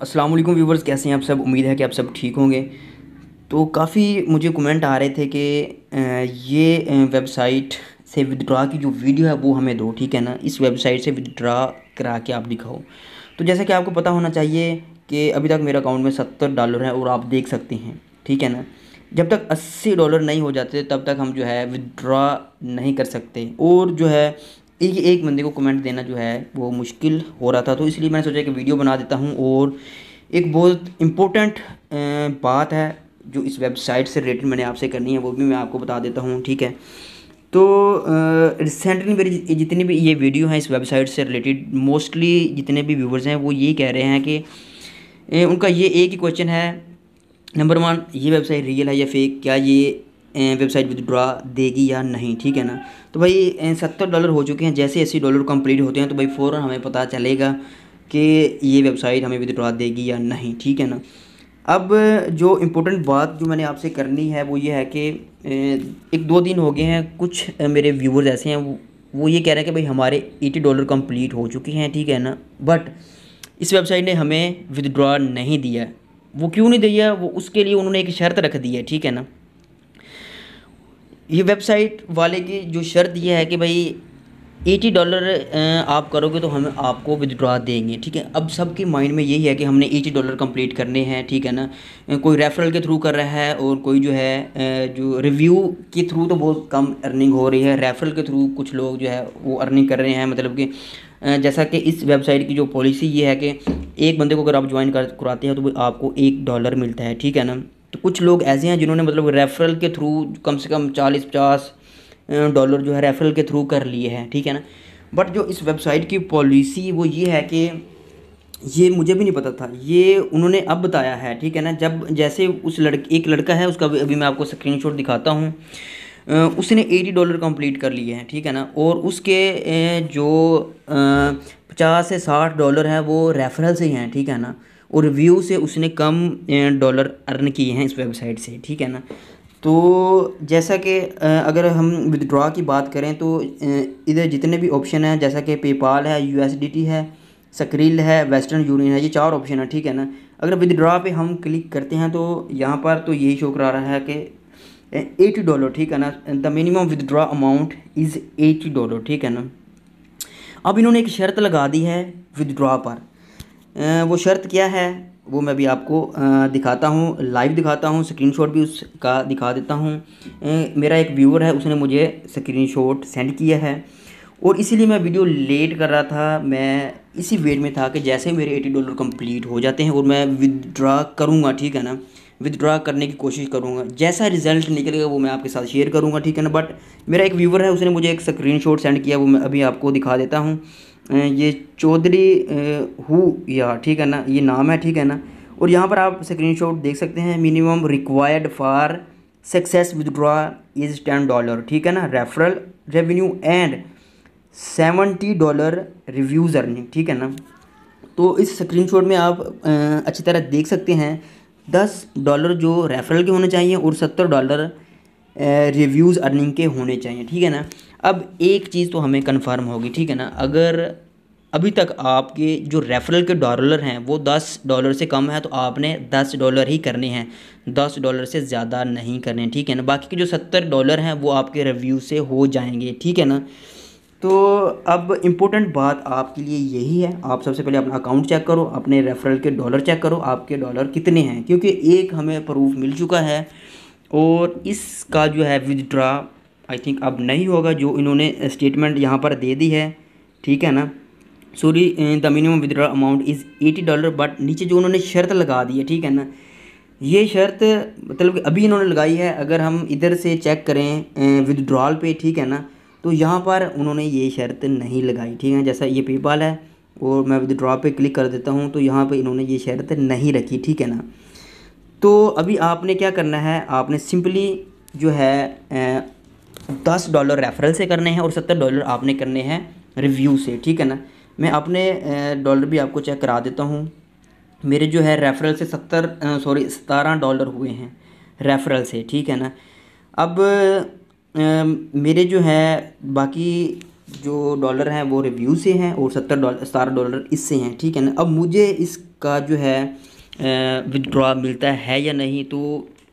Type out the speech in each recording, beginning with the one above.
अस्सलाम वालेकुम व्यूवर्स कैसे हैं आप सब उम्मीद है कि आप सब ठीक होंगे तो काफ़ी मुझे कमेंट आ रहे थे कि ये वेबसाइट से विदड्रा की जो वीडियो है वो हमें दो ठीक है ना इस वेबसाइट से विदड्रा करा के आप दिखाओ तो जैसा कि आपको पता होना चाहिए कि अभी तक मेरे अकाउंट में सत्तर डॉलर है और आप देख सकते हैं ठीक है ना जब तक अस्सी डॉलर नहीं हो जाते तब तक हम जो है विदड्रा नहीं कर सकते और जो है एक एक बंदे को कमेंट देना जो है वो मुश्किल हो रहा था तो इसलिए मैंने सोचा कि वीडियो बना देता हूँ और एक बहुत इम्पोर्टेंट बात है जो इस वेबसाइट से रिलेटेड मैंने आपसे करनी है वो भी मैं आपको बता देता हूँ ठीक है तो रिसेंटली मेरी जितनी भी ये वीडियो हैं इस वेबसाइट से रिलेटेड मोस्टली जितने भी व्यूवर्स हैं वो ये कह रहे हैं कि ए, उनका ये एक ही क्वेश्चन है नंबर वन ये वेबसाइट रियल है या फेक क्या ये वेबसाइट विदड्रॉ देगी या नहीं ठीक है ना तो भाई सत्तर डॉलर हो चुके हैं जैसे अस्सी डॉलर कंप्लीट होते हैं तो भाई फ़ौर हमें पता चलेगा कि ये वेबसाइट हमें विदड्रॉ देगी या नहीं ठीक है ना अब जो इम्पोर्टेंट बात जो मैंने आपसे करनी है वो ये है कि एक दो दिन हो गए हैं कुछ मेरे व्यूवर्स ऐसे हैं वो ये कह रहे हैं कि भाई हमारे एटी डॉलर कम्प्लीट हो चुके हैं ठीक है ना बट इस वेबसाइट ने हमें विदड्रॉ नहीं दिया वो क्यों नहीं दिया वो उसके लिए उन्होंने एक शर्त रख दी है ठीक है ना ये वेबसाइट वाले की जो शर्त ये है कि भाई एटी डॉलर आप करोगे तो हम आपको विदड्रा देंगे ठीक है अब सबके माइंड में यही है कि हमने एटी डॉलर कंप्लीट करने हैं ठीक है ना कोई रेफरल के थ्रू कर रहा है और कोई जो है जो रिव्यू के थ्रू तो बहुत कम अर्निंग हो रही है रेफरल के थ्रू कुछ लोग जो है वो अर्निंग कर रहे हैं मतलब कि जैसा कि इस वेबसाइट की जो पॉलिसी ये है कि एक बंदे को अगर आप ज्वाइन कर कराते हैं तो आपको एक डॉलर मिलता है ठीक है ना तो कुछ लोग ऐसे हैं जिन्होंने मतलब रेफरल के थ्रू कम से कम चालीस पचास डॉलर जो है रेफरल के थ्रू कर लिए हैं ठीक है ना बट जो इस वेबसाइट की पॉलिसी वो ये है कि ये मुझे भी नहीं पता था ये उन्होंने अब बताया है ठीक है ना जब जैसे उस लड़के एक लड़का है उसका अभी मैं आपको स्क्रीनशॉट दिखाता हूँ उसने एटी डॉलर कंप्लीट कर लिए हैं ठीक है ना और उसके जो पचास से साठ डॉलर हैं वो रेफरल से ही हैं ठीक है ना और व्यू से उसने कम डॉलर अर्न किए हैं इस वेबसाइट से ठीक है ना तो जैसा कि अगर हम विदड्रॉ की बात करें तो इधर जितने भी ऑप्शन हैं जैसा कि पेपाल है यू है सक्रिल है वेस्टर्न यूनियन है ये चार ऑप्शन है ठीक है ना अगर विदड्रॉ पे हम क्लिक करते हैं तो यहाँ पर तो यही शो करा रहा है कि एटी डॉलर ठीक है ना the minimum withdraw amount is eighty dollar ठीक है ना अब इन्होंने एक शर्त लगा दी है विदड्रॉ पर वो शर्त क्या है वो मैं भी आपको दिखाता हूँ लाइव दिखाता हूँ स्क्रीनशॉट भी उसका दिखा देता हूँ मेरा एक व्यूअर है उसने मुझे स्क्रीनशॉट सेंड किया है और इसीलिए मैं वीडियो लेट कर रहा था मैं इसी वेट में था कि जैसे मेरे एटी डॉलर कंप्लीट हो जाते हैं और मैं विदड्रा करूँगा ठीक है ना विदड्रा करने की कोशिश करूँगा जैसा रिजल्ट निकलेगा वो मैं आपके साथ शेयर करूँगा ठीक है ना बट मेरा एक व्यूवर है उसने मुझे एक स्क्रीन सेंड किया वो मैं अभी आपको दिखा देता हूँ ये चौधरी हु या ठीक है ना ये नाम है ठीक है ना और यहाँ पर आप स्क्रीनशॉट देख सकते हैं minimum required for success withdraw is ten dollar ठीक है ना referral revenue and seventy dollar reviews earning ठीक है ना तो इस स्क्रीनशॉट में आप अच्छी तरह देख सकते हैं दस डॉलर जो रेफरल के होने चाहिए और सत्तर डॉलर रिव्यूज़ अर्निंग के होने चाहिए ठीक है ना अब एक चीज़ तो हमें कन्फर्म होगी ठीक है ना अगर अभी तक आपके जो रेफरल के डॉलर हैं वो दस डॉलर से कम है तो आपने दस डॉलर ही करने हैं दस डॉलर से ज़्यादा नहीं करने ठीक है ना बाकी के जो सत्तर डॉलर हैं वो आपके रिव्यू से हो जाएंगे ठीक है ना तो अब इम्पोर्टेंट बात आपके लिए यही है आप सबसे पहले अपना अकाउंट चेक करो अपने रेफरल के डॉलर चेक करो आपके डॉलर कितने हैं क्योंकि एक हमें प्रूफ मिल चुका है और इसका जो है विदड्रा आई थिंक अब नहीं होगा जो इन्होंने स्टेटमेंट यहाँ पर दे दी है ठीक है ना sorry the minimum withdraw amount is eighty dollar but नीचे जो उन्होंने शर्त लगा दी है ठीक है ना ये शर्त मतलब अभी इन्होंने लगाई है अगर हम इधर से चेक करें विदड्रॉल पे ठीक है ना तो यहाँ पर उन्होंने ये शर्त नहीं लगाई ठीक है जैसा ये पेपाल है और मैं विदड्रॉ पे क्लिक कर देता हूँ तो यहाँ पे इन्होंने ये शर्त नहीं रखी ठीक है ना तो अभी आपने क्या करना है आपने सिंपली जो है दस डॉलर रेफरल से करने हैं और सत्तर डॉलर आपने करने हैं रिव्यू से ठीक है ना मैं अपने डॉलर भी आपको चेक करा देता हूँ मेरे जो है रेफरल से सत्तर सॉरी सतारह डॉलर हुए हैं रेफरल से ठीक है ना अब मेरे जो है बाकी जो डॉलर हैं वो रिव्यू से हैं और सत्तर डॉलर सतारह डॉलर इससे हैं ठीक है ना अब मुझे इसका जो है विदड्रॉ मिलता है या नहीं तो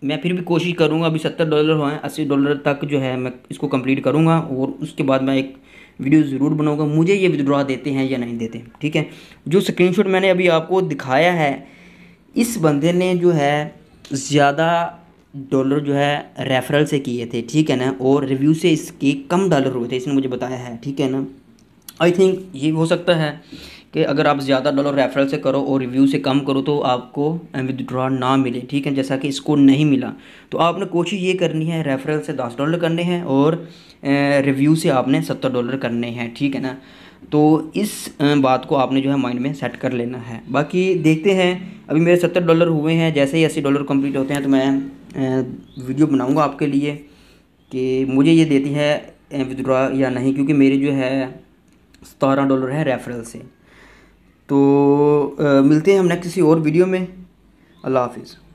मैं फिर भी कोशिश करूँगा अभी सत्तर डॉलर हो अस्सी डॉलर तक जो है मैं इसको कंप्लीट करूँगा और उसके बाद मैं एक वीडियो ज़रूर बनाऊँगा मुझे ये विदड्रॉ देते हैं या नहीं देते ठीक है जो स्क्रीन मैंने अभी आपको दिखाया है इस बंदे ने जो है ज़्यादा डॉलर जो है रेफरल से किए थे ठीक है ना और रिव्यू से इसके कम डॉलर हुए थे इसने मुझे बताया है ठीक है ना आई थिंक ये हो सकता है कि अगर आप ज़्यादा डॉलर रेफरल से करो और रिव्यू से कम करो तो आपको विदड्रॉ ना मिले ठीक है जैसा कि इसको नहीं मिला तो आपने कोशिश ये करनी है रेफरल से दस डॉलर करने हैं और रिव्यू से आपने सत्तर डॉलर करने हैं ठीक है ना तो इस बात को आपने जो है माइंड में सेट कर लेना है बाकी देखते हैं अभी मेरे सत्तर डॉलर हुए हैं जैसे ही अस्सी डॉलर कम्प्लीट होते हैं तो मैं वीडियो बनाऊंगा आपके लिए कि मुझे ये देती है विदड्रॉ या नहीं क्योंकि मेरे जो है सतारह डॉलर है रेफरल से तो मिलते हैं हम नेक्स्ट किसी और वीडियो में अल्लाह हाफिज़